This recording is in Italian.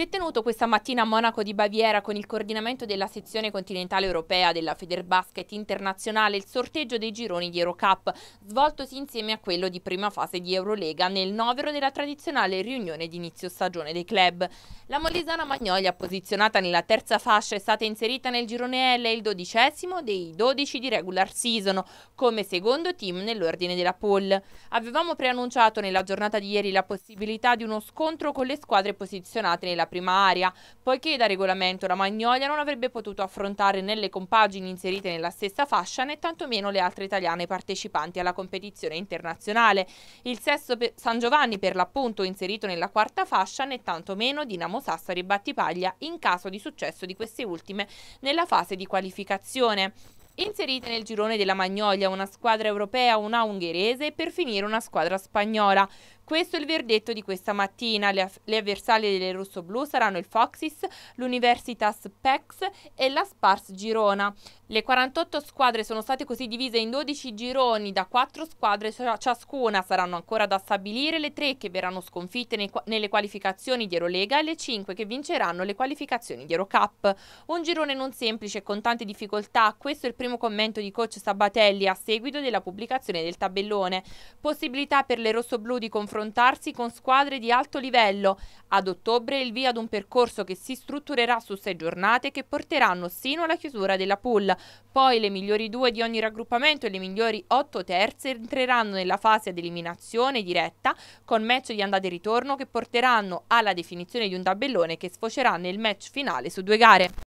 Si è tenuto questa mattina a Monaco di Baviera con il coordinamento della sezione continentale europea della Federbasket internazionale il sorteggio dei gironi di Eurocup, svoltosi insieme a quello di prima fase di Eurolega nel novero della tradizionale riunione d'inizio stagione dei club. La Molisana Magnolia, posizionata nella terza fascia, è stata inserita nel girone L, il dodicesimo dei dodici di regular season, come secondo team nell'ordine della pole. Avevamo preannunciato nella giornata di ieri la possibilità di uno scontro con le squadre posizionate nella primaria, poiché da regolamento la Magnolia non avrebbe potuto affrontare né le compagini inserite nella stessa fascia né tantomeno le altre italiane partecipanti alla competizione internazionale. Il sesto San Giovanni per l'appunto inserito nella quarta fascia né tantomeno Dinamo Sassari e Battipaglia in caso di successo di queste ultime nella fase di qualificazione. Inserite nel girone della Magnolia una squadra europea, una ungherese e per finire una squadra spagnola. Questo è il verdetto di questa mattina. Le, le avversarie delle rossoblù saranno il Foxis, l'Universitas Pex e la Spars Girona. Le 48 squadre sono state così divise in 12 gironi da 4 squadre ciascuna. Saranno ancora da stabilire le 3 che verranno sconfitte nei, nelle qualificazioni di Eurolega e le 5 che vinceranno le qualificazioni di Eurocup. Un girone non semplice con tante difficoltà. Questo è il primo commento di coach Sabatelli a seguito della pubblicazione del tabellone. Possibilità per le rossoblù di confrontare confrontarsi con squadre di alto livello. Ad ottobre il via ad un percorso che si strutturerà su sei giornate che porteranno sino alla chiusura della pool. Poi le migliori due di ogni raggruppamento e le migliori otto terze entreranno nella fase ad eliminazione diretta con match di andata e ritorno che porteranno alla definizione di un tabellone che sfocerà nel match finale su due gare.